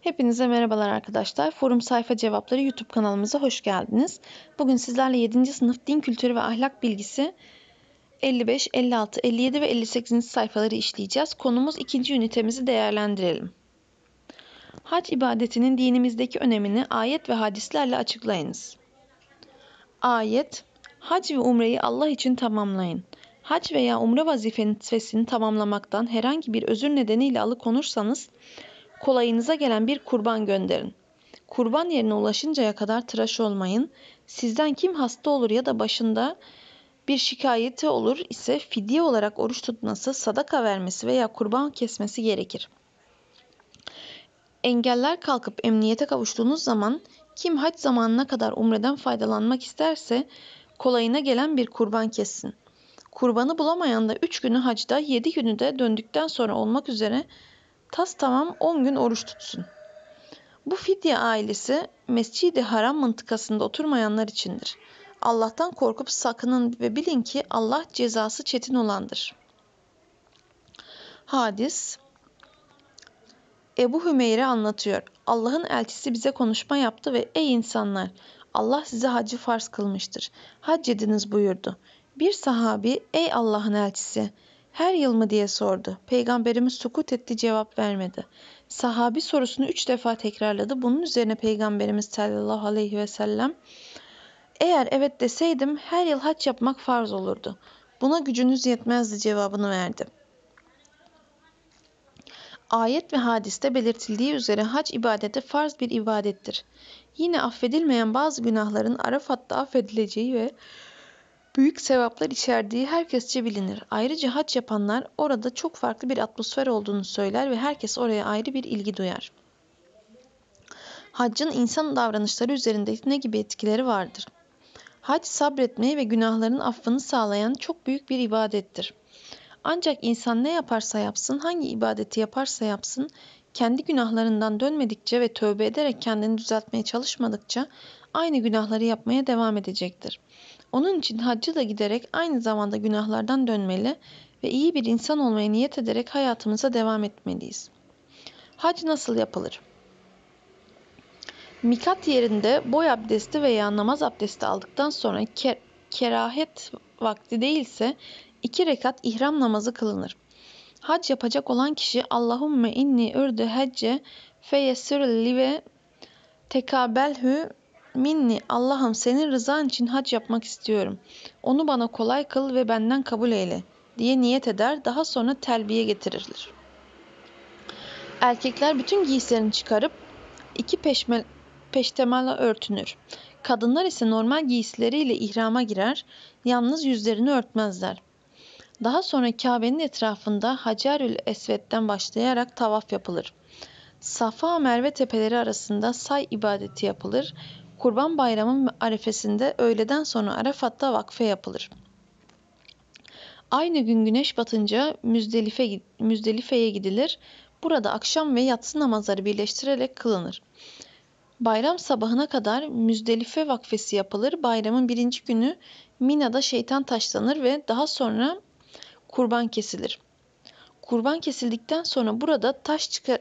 Hepinize merhabalar arkadaşlar. Forum Sayfa Cevapları YouTube kanalımıza hoş geldiniz. Bugün sizlerle 7. sınıf din kültürü ve ahlak bilgisi 55, 56, 57 ve 58. sayfaları işleyeceğiz. Konumuz ikinci ünitemizi değerlendirelim. Hac ibadetinin dinimizdeki önemini ayet ve hadislerle açıklayınız. Ayet, hac ve umreyi Allah için tamamlayın. Hac veya umre vazifesini tamamlamaktan herhangi bir özür nedeniyle alıkonursanız, konursanız kolayınıza gelen bir kurban gönderin. Kurban yerine ulaşıncaya kadar tıraş olmayın. Sizden kim hasta olur ya da başında bir şikayeti olur ise fidye olarak oruç tutması, sadaka vermesi veya kurban kesmesi gerekir. Engeller kalkıp emniyete kavuştuğunuz zaman kim hac zamanına kadar umreden faydalanmak isterse kolayına gelen bir kurban kessin. Kurbanı bulamayan da 3 günü hacda 7 günü de döndükten sonra olmak üzere tas tamam 10 gün oruç tutsun. Bu fidye ailesi Mescid-i Haram mıntıkasında oturmayanlar içindir. Allah'tan korkup sakının ve bilin ki Allah cezası çetin olandır. Hadis Ebu Hümeyre anlatıyor. Allah'ın elçisi bize konuşma yaptı ve ey insanlar Allah size hacı farz kılmıştır. Hac ediniz buyurdu. Bir sahabi ey Allah'ın elçisi her yıl mı diye sordu. Peygamberimiz sukut etti cevap vermedi. Sahabi sorusunu üç defa tekrarladı. Bunun üzerine Peygamberimiz sallallahu aleyhi ve sellem eğer evet deseydim her yıl haç yapmak farz olurdu. Buna gücünüz yetmezdi cevabını verdi. Ayet ve hadiste belirtildiği üzere hac ibadeti farz bir ibadettir. Yine affedilmeyen bazı günahların Arafat'ta affedileceği ve büyük sevaplar içerdiği herkesçe bilinir. Ayrıca hac yapanlar orada çok farklı bir atmosfer olduğunu söyler ve herkes oraya ayrı bir ilgi duyar. Haccın insan davranışları üzerinde ne gibi etkileri vardır? Hac sabretmeyi ve günahların affını sağlayan çok büyük bir ibadettir. Ancak insan ne yaparsa yapsın, hangi ibadeti yaparsa yapsın, kendi günahlarından dönmedikçe ve tövbe ederek kendini düzeltmeye çalışmadıkça aynı günahları yapmaya devam edecektir. Onun için haccı da giderek aynı zamanda günahlardan dönmeli ve iyi bir insan olmaya niyet ederek hayatımıza devam etmeliyiz. Hac nasıl yapılır? Mikat yerinde boy abdesti veya namaz abdesti aldıktan sonra ker kerahet vakti değilse iki rekat ihram namazı kılınır. Hac yapacak olan kişi Allahumme inni ürdü hacce feyessir live tekabelhü Minni Allah'ım senin rızan için hac yapmak istiyorum. Onu bana kolay kıl ve benden kabul eyle diye niyet eder daha sonra telbiye getirilir. Erkekler bütün giysilerini çıkarıp iki peşme, peştemalla örtünür. Kadınlar ise normal giysileriyle ihrama girer, yalnız yüzlerini örtmezler. Daha sonra Kabe'nin etrafında Hacerül Esved'den başlayarak tavaf yapılır. Safa Merve tepeleri arasında say ibadeti yapılır Kurban Bayramı arefesinde öğleden sonra Arafat'ta vakfe yapılır. Aynı gün güneş batınca Müzdelife, Müzdelife'ye gidilir. Burada akşam ve yatsı namazları birleştirerek kılınır. Bayram sabahına kadar Müzdelife vakfesi yapılır. Bayramın birinci günü Mina'da şeytan taşlanır ve daha sonra kurban kesilir. Kurban kesildikten sonra burada taş çıkar,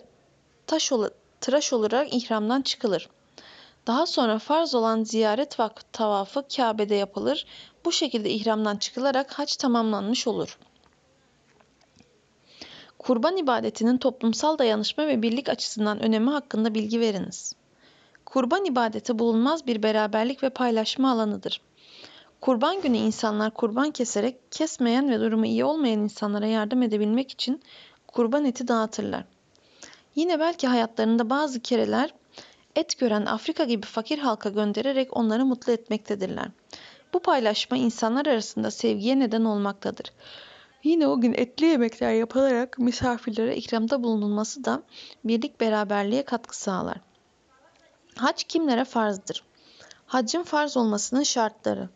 taş ola, tıraş olarak ihramdan çıkılır. Daha sonra farz olan ziyaret tavafı Kabe'de yapılır. Bu şekilde ihramdan çıkılarak hac tamamlanmış olur. Kurban ibadetinin toplumsal dayanışma ve birlik açısından önemi hakkında bilgi veriniz. Kurban ibadeti bulunmaz bir beraberlik ve paylaşma alanıdır. Kurban günü insanlar kurban keserek kesmeyen ve durumu iyi olmayan insanlara yardım edebilmek için kurban eti dağıtırlar. Yine belki hayatlarında bazı kereler et gören Afrika gibi fakir halka göndererek onları mutlu etmektedirler. Bu paylaşma insanlar arasında sevgiye neden olmaktadır. Yine o gün etli yemekler yapılarak misafirlere ikramda bulunulması da birlik beraberliğe katkı sağlar. Hac kimlere farzdır? Haccın farz olmasının şartları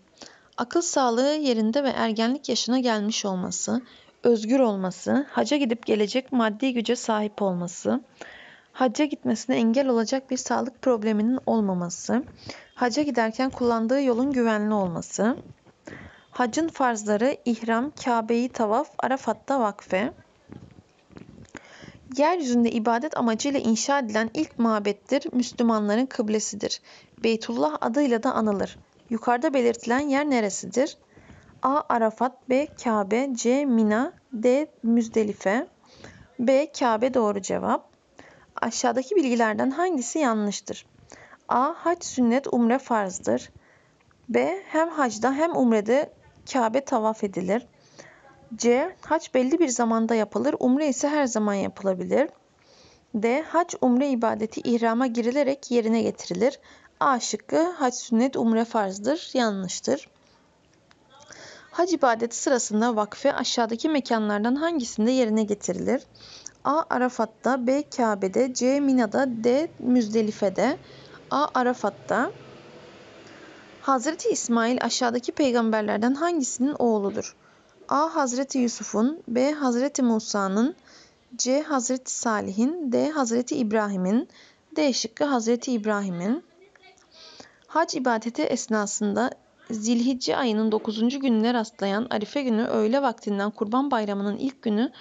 akıl sağlığı yerinde ve ergenlik yaşına gelmiş olması, özgür olması, haca gidip gelecek maddi güce sahip olması, hacca gitmesine engel olacak bir sağlık probleminin olmaması, hacca giderken kullandığı yolun güvenli olması, hacın farzları ihram, Kabe'yi tavaf, Arafat'ta vakfe, yeryüzünde ibadet amacıyla inşa edilen ilk mabettir, Müslümanların kıblesidir. Beytullah adıyla da anılır. Yukarıda belirtilen yer neresidir? A. Arafat B. Kabe C. Mina D. Müzdelife B. Kabe doğru cevap. Aşağıdaki bilgilerden hangisi yanlıştır? A. Hac sünnet umre farzdır. B. Hem hacda hem umrede Kabe tavaf edilir. C. Hac belli bir zamanda yapılır. Umre ise her zaman yapılabilir. D. Hac umre ibadeti ihrama girilerek yerine getirilir. A şıkkı hac sünnet umre farzdır. Yanlıştır. Hac ibadeti sırasında vakfe aşağıdaki mekanlardan hangisinde yerine getirilir? A. Arafat'ta B. Kabe'de C. Mina'da D. Müzdelife'de A. Arafat'ta Hazreti İsmail aşağıdaki peygamberlerden hangisinin oğludur? A. Hazreti Yusuf'un, B. Hazreti Musa'nın, C. Hazreti Salih'in, D. Hazreti İbrahim'in, D şıkkı Hazreti İbrahim'in. Hac ibadeti esnasında Zilhicce ayının 9. gününe rastlayan Arife günü öğle vaktinden Kurban Bayramı'nın ilk günü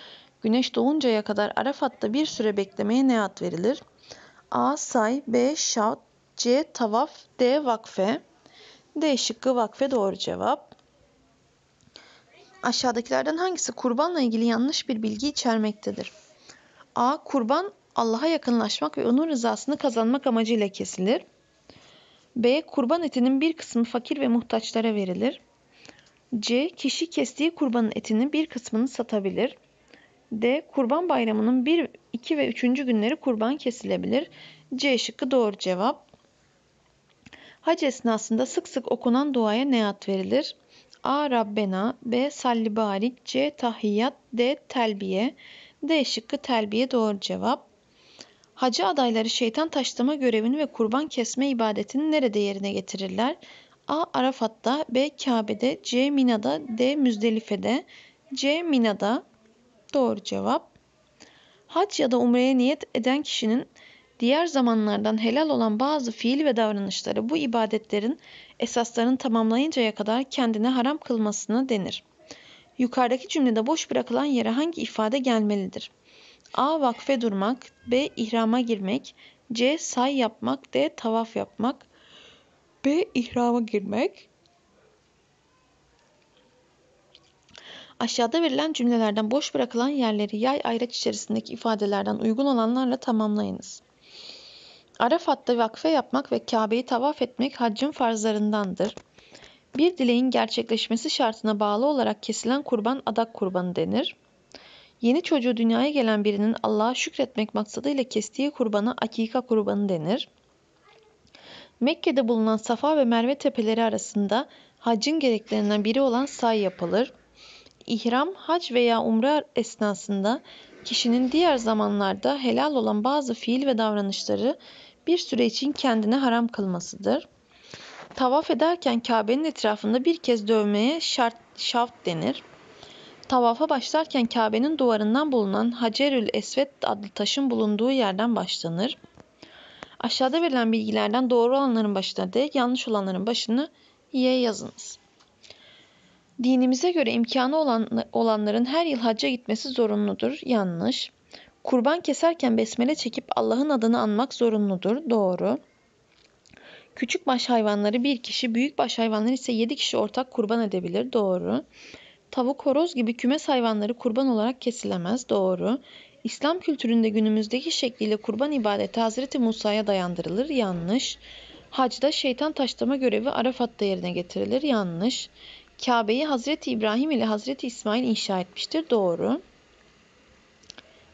Güneş doğuncaya kadar Arafat'ta bir süre beklemeye ne ad verilir? A. Say B. Şat C. Tavaf D. Vakfe D şıkkı vakfe doğru cevap. Aşağıdakilerden hangisi kurbanla ilgili yanlış bir bilgi içermektedir? A. Kurban Allah'a yakınlaşmak ve onun rızasını kazanmak amacıyla kesilir. B. Kurban etinin bir kısmı fakir ve muhtaçlara verilir. C. Kişi kestiği kurbanın etinin bir kısmını satabilir. D. Kurban Bayramı'nın 1, 2 ve 3. günleri kurban kesilebilir. C şıkkı doğru cevap. Hac esnasında sık sık okunan duaya ne ad verilir? A. Rabbena B. Salli C. Tahiyyat D. Telbiye D şıkkı telbiye doğru cevap. Hacı adayları şeytan taşlama görevini ve kurban kesme ibadetini nerede yerine getirirler? A. Arafat'ta B. Kabe'de C. Mina'da D. Müzdelife'de C. Mina'da Doğru cevap. Hac ya da umreye niyet eden kişinin diğer zamanlardan helal olan bazı fiil ve davranışları bu ibadetlerin esaslarını tamamlayıncaya kadar kendine haram kılmasını denir. Yukarıdaki cümlede boş bırakılan yere hangi ifade gelmelidir? A. Vakfe durmak B. İhrama girmek C. Say yapmak D. Tavaf yapmak B. İhrama girmek Aşağıda verilen cümlelerden boş bırakılan yerleri yay ayraç içerisindeki ifadelerden uygun olanlarla tamamlayınız. Arafat'ta vakfe yapmak ve Kabe'yi tavaf etmek haccın farzlarındandır. Bir dileğin gerçekleşmesi şartına bağlı olarak kesilen kurban adak kurbanı denir. Yeni çocuğu dünyaya gelen birinin Allah'a şükretmek maksadıyla kestiği kurbanı akika kurbanı denir. Mekke'de bulunan Safa ve Merve tepeleri arasında hacın gereklerinden biri olan say yapılır. İhram, hac veya umre esnasında kişinin diğer zamanlarda helal olan bazı fiil ve davranışları bir süre için kendine haram kılmasıdır. Tavaf ederken Kabe'nin etrafında bir kez dövmeye şart, şavt denir. Tavafa başlarken Kabe'nin duvarından bulunan Hacerül Esved adlı taşın bulunduğu yerden başlanır. Aşağıda verilen bilgilerden doğru olanların başına D, yanlış olanların başını Y yazınız. Dinimize göre imkanı olan, olanların her yıl hacca gitmesi zorunludur. Yanlış. Kurban keserken besmele çekip Allah'ın adını anmak zorunludur. Doğru. Küçük baş hayvanları bir kişi, büyük baş hayvanları ise yedi kişi ortak kurban edebilir. Doğru. Tavuk, horoz gibi kümes hayvanları kurban olarak kesilemez. Doğru. İslam kültüründe günümüzdeki şekliyle kurban ibadeti Hz. Musa'ya dayandırılır. Yanlış. Hacda şeytan taşlama görevi Arafat'ta yerine getirilir. Yanlış. Kabe'yi Hazreti İbrahim ile Hazreti İsmail inşa etmiştir. Doğru.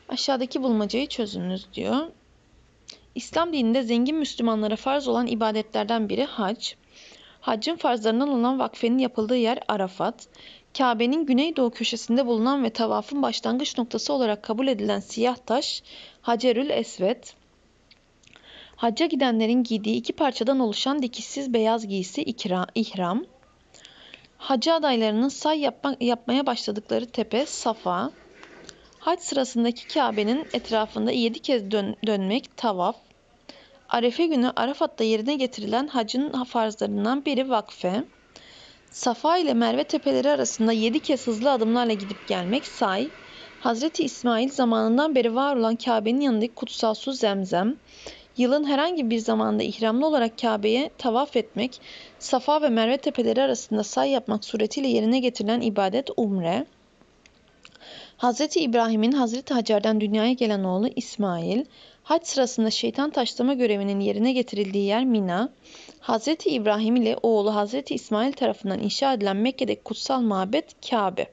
Aşağıdaki bulmacayı çözünüz diyor. İslam dininde zengin Müslümanlara farz olan ibadetlerden biri hac. Haccın farzlarından olan vakfenin yapıldığı yer Arafat. Kabe'nin güneydoğu köşesinde bulunan ve tavafın başlangıç noktası olarak kabul edilen siyah taş Hacerül Esvet. Hacca gidenlerin giydiği iki parçadan oluşan dikişsiz beyaz giysi ikra, ihram hacı adaylarının say yapma, yapmaya başladıkları tepe Safa, hac sırasındaki Kabe'nin etrafında 7 kez dön, dönmek tavaf, Arefe günü Arafat'ta yerine getirilen hacın farzlarından biri vakfe, Safa ile Merve tepeleri arasında 7 kez hızlı adımlarla gidip gelmek say, Hazreti İsmail zamanından beri var olan Kabe'nin yanındaki kutsal su zemzem, yılın herhangi bir zamanda ihramlı olarak Kabe'ye tavaf etmek, Safa ve Merve tepeleri arasında say yapmak suretiyle yerine getirilen ibadet umre, Hz. İbrahim'in Hz. Hacer'den dünyaya gelen oğlu İsmail, hac sırasında şeytan taşlama görevinin yerine getirildiği yer Mina, Hz. İbrahim ile oğlu Hz. İsmail tarafından inşa edilen Mekke'deki kutsal mabet Kabe.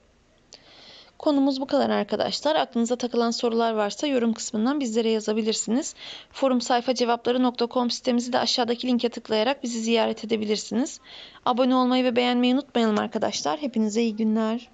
Konumuz bu kadar arkadaşlar. Aklınıza takılan sorular varsa yorum kısmından bizlere yazabilirsiniz. Forum sayfa cevapları.com sitemizi de aşağıdaki linke tıklayarak bizi ziyaret edebilirsiniz. Abone olmayı ve beğenmeyi unutmayalım arkadaşlar. Hepinize iyi günler.